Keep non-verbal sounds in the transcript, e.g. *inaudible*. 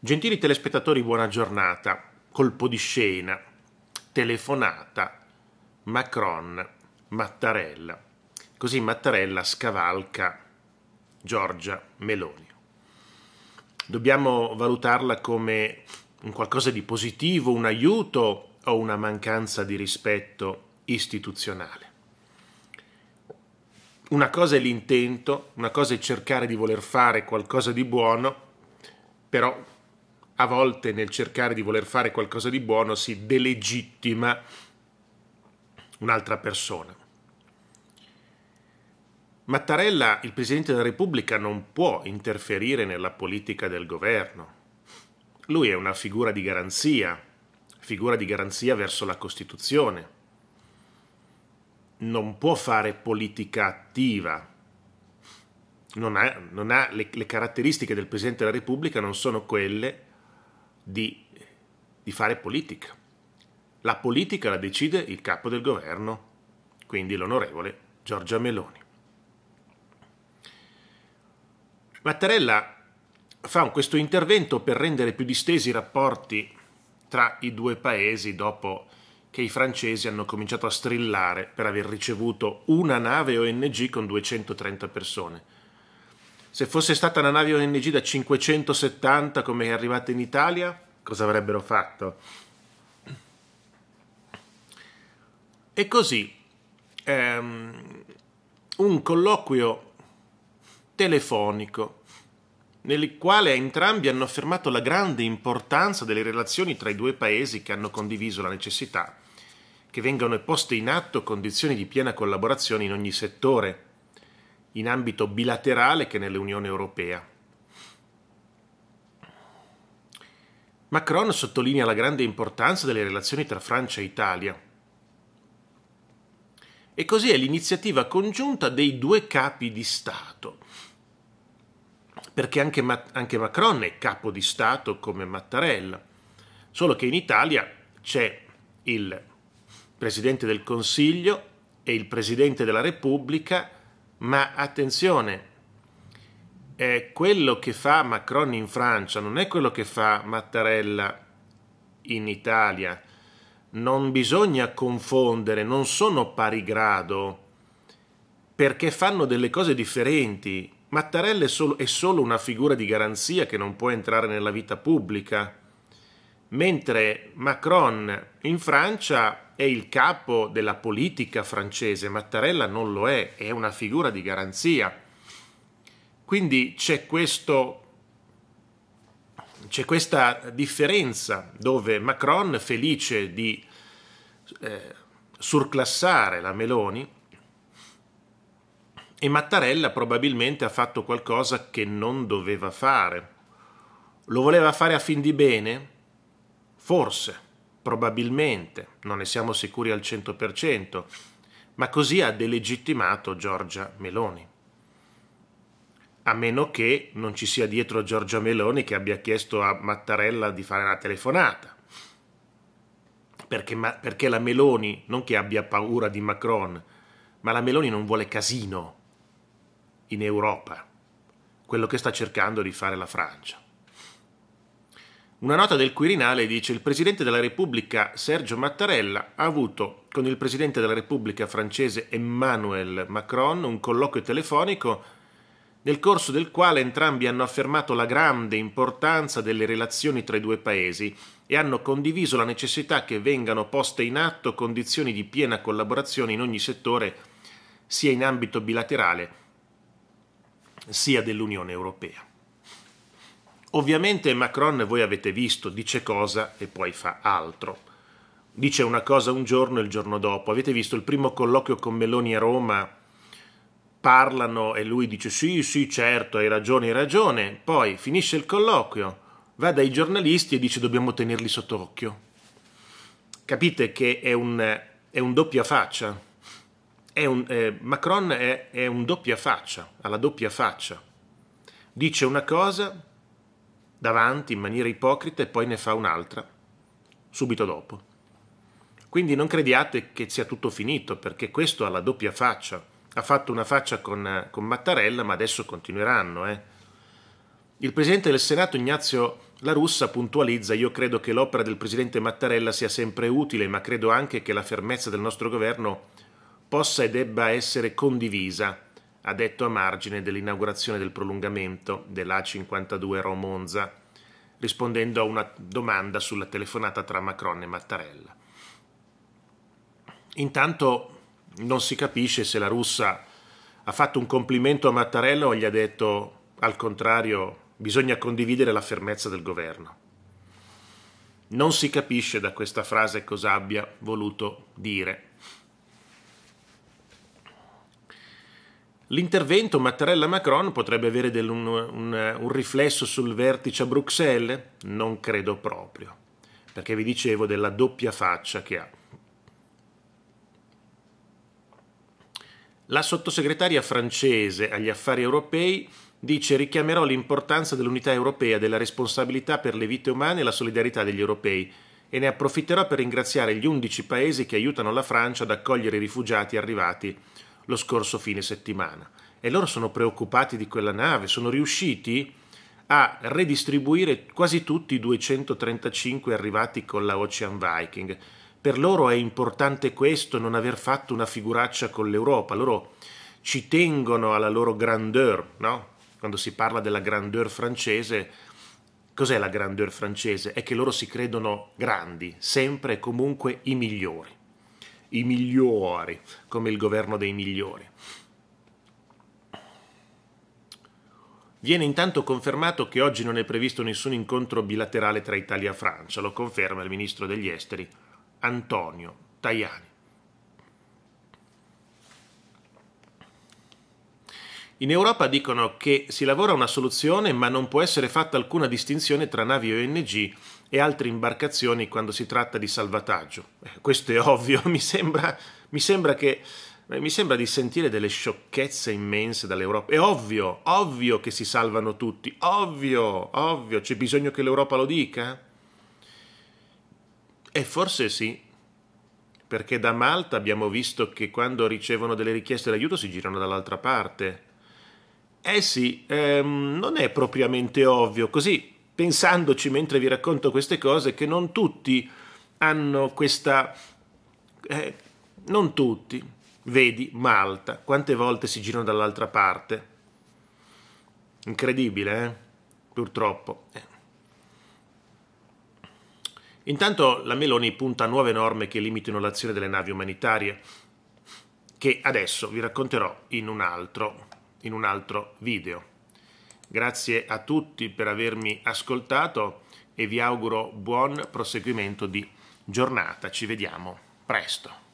Gentili telespettatori, buona giornata. Colpo di scena, telefonata, Macron, Mattarella. Così Mattarella scavalca Giorgia Meloni. Dobbiamo valutarla come un qualcosa di positivo, un aiuto o una mancanza di rispetto istituzionale. Una cosa è l'intento, una cosa è cercare di voler fare qualcosa di buono, però a volte nel cercare di voler fare qualcosa di buono si delegittima un'altra persona. Mattarella, il Presidente della Repubblica, non può interferire nella politica del governo. Lui è una figura di garanzia, figura di garanzia verso la Costituzione. Non può fare politica attiva. Non ha, non ha le, le caratteristiche del Presidente della Repubblica non sono quelle di, di fare politica. La politica la decide il capo del governo, quindi l'onorevole Giorgia Meloni. Mattarella fa questo intervento per rendere più distesi i rapporti tra i due paesi dopo che i francesi hanno cominciato a strillare per aver ricevuto una nave ONG con 230 persone. Se fosse stata una nave ONG da 570 come è arrivata in Italia, cosa avrebbero fatto. E così ehm, un colloquio telefonico nel quale entrambi hanno affermato la grande importanza delle relazioni tra i due paesi che hanno condiviso la necessità che vengano poste in atto condizioni di piena collaborazione in ogni settore, in ambito bilaterale che nell'Unione Europea. Macron sottolinea la grande importanza delle relazioni tra Francia e Italia. E così è l'iniziativa congiunta dei due capi di Stato. Perché anche, Ma- anche Macron è capo di Stato come Mattarella, solo che in Italia c'è il Presidente del Consiglio e il Presidente della Repubblica, ma attenzione, è quello che fa Macron in Francia non è quello che fa Mattarella in Italia. Non bisogna confondere, non sono pari grado perché fanno delle cose differenti. Mattarella è solo, è solo una figura di garanzia che non può entrare nella vita pubblica, mentre Macron in Francia è il capo della politica francese, Mattarella non lo è, è una figura di garanzia quindi c'è, questo, c'è questa differenza dove Macron, felice di eh, surclassare la Meloni, e Mattarella probabilmente ha fatto qualcosa che non doveva fare. Lo voleva fare a fin di bene? Forse, probabilmente, non ne siamo sicuri al 100%, ma così ha delegittimato Giorgia Meloni a meno che non ci sia dietro Giorgia Meloni che abbia chiesto a Mattarella di fare una telefonata. Perché, ma, perché la Meloni, non che abbia paura di Macron, ma la Meloni non vuole casino in Europa, quello che sta cercando di fare la Francia. Una nota del Quirinale dice il Presidente della Repubblica Sergio Mattarella ha avuto con il Presidente della Repubblica francese Emmanuel Macron un colloquio telefonico nel corso del quale entrambi hanno affermato la grande importanza delle relazioni tra i due paesi e hanno condiviso la necessità che vengano poste in atto condizioni di piena collaborazione in ogni settore, sia in ambito bilaterale sia dell'Unione Europea. Ovviamente Macron, voi avete visto, dice cosa e poi fa altro. Dice una cosa un giorno e il giorno dopo. Avete visto il primo colloquio con Meloni a Roma parlano e lui dice sì, sì, certo, hai ragione, hai ragione. Poi finisce il colloquio, va dai giornalisti e dice dobbiamo tenerli sott'occhio. Capite che è un, è un doppia faccia. È un, eh, Macron è, è un doppia faccia, ha la doppia faccia. Dice una cosa davanti in maniera ipocrita e poi ne fa un'altra subito dopo. Quindi non crediate che sia tutto finito, perché questo ha la doppia faccia ha fatto una faccia con, con Mattarella, ma adesso continueranno. Eh. Il presidente del Senato Ignazio La Russa puntualizza: Io credo che l'opera del presidente Mattarella sia sempre utile, ma credo anche che la fermezza del nostro governo possa e debba essere condivisa, ha detto a margine dell'inaugurazione del prolungamento dell'A52 Romonza, rispondendo a una domanda sulla telefonata tra Macron e Mattarella. Intanto non si capisce se la russa ha fatto un complimento a Mattarella o gli ha detto al contrario bisogna condividere la fermezza del governo. Non si capisce da questa frase cosa abbia voluto dire. L'intervento Mattarella-Macron potrebbe avere del, un, un, un riflesso sul vertice a Bruxelles? Non credo proprio, perché vi dicevo della doppia faccia che ha. La sottosegretaria francese agli affari europei dice richiamerò l'importanza dell'unità europea, della responsabilità per le vite umane e la solidarietà degli europei e ne approfitterò per ringraziare gli 11 paesi che aiutano la Francia ad accogliere i rifugiati arrivati lo scorso fine settimana. E loro sono preoccupati di quella nave, sono riusciti a redistribuire quasi tutti i 235 arrivati con la Ocean Viking per loro è importante questo, non aver fatto una figuraccia con l'Europa, loro ci tengono alla loro grandeur, no? Quando si parla della grandeur francese, cos'è la grandeur francese? È che loro si credono grandi, sempre e comunque i migliori, i migliori, come il governo dei migliori. Viene intanto confermato che oggi non è previsto nessun incontro bilaterale tra Italia e Francia, lo conferma il ministro degli esteri Antonio Tajani. In Europa dicono che si lavora una soluzione ma non può essere fatta alcuna distinzione tra navi ONG e altre imbarcazioni quando si tratta di salvataggio. Eh, questo è ovvio, *laughs* mi sembra, mi sembra, che, eh, mi sembra di sentire delle sciocchezze immense dall'Europa. È ovvio, ovvio che si salvano tutti, ovvio, ovvio, c'è bisogno che l'Europa lo dica? E forse sì, perché da Malta abbiamo visto che quando ricevono delle richieste d'aiuto si girano dall'altra parte. Eh sì, ehm, non è propriamente ovvio, così pensandoci mentre vi racconto queste cose, che non tutti hanno questa... Eh, non tutti, vedi Malta, quante volte si girano dall'altra parte. Incredibile, eh? Purtroppo. Eh. Intanto la Meloni punta a nuove norme che limitino l'azione delle navi umanitarie, che adesso vi racconterò in un altro, in un altro video. Grazie a tutti per avermi ascoltato e vi auguro buon proseguimento di giornata. Ci vediamo presto.